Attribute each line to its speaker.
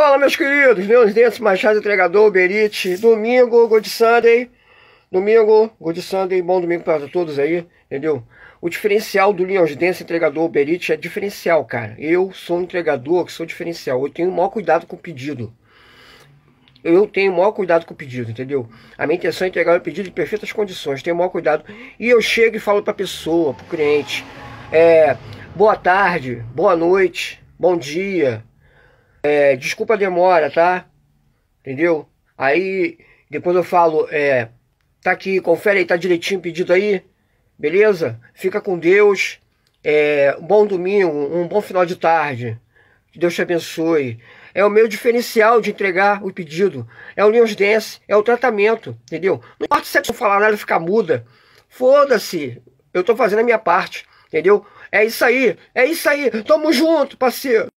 Speaker 1: Fala, meus queridos, meus dentes, Machado, entregador, Berite, domingo, Good Sunday, domingo, Good Sunday, bom domingo para todos aí, entendeu? O diferencial do Leão Dentes, entregador, Berite, é diferencial, cara. Eu sou um entregador que sou diferencial, eu tenho o maior cuidado com o pedido. Eu tenho o maior cuidado com o pedido, entendeu? A minha intenção é entregar o pedido em perfeitas condições, tenho o maior cuidado. E eu chego e falo para a pessoa, para o cliente, é, boa tarde, boa noite, bom dia, é, desculpa a demora, tá? Entendeu? Aí depois eu falo, é, tá aqui, confere aí, tá direitinho pedido aí, beleza? Fica com Deus, é, um bom domingo, um bom final de tarde, que Deus te abençoe. É o meu diferencial de entregar o pedido, é o News Dance, é o tratamento, entendeu? Não importa se é a pessoa falar nada ficar muda, foda-se, eu tô fazendo a minha parte, entendeu? É isso aí, é isso aí, tamo junto, parceiro.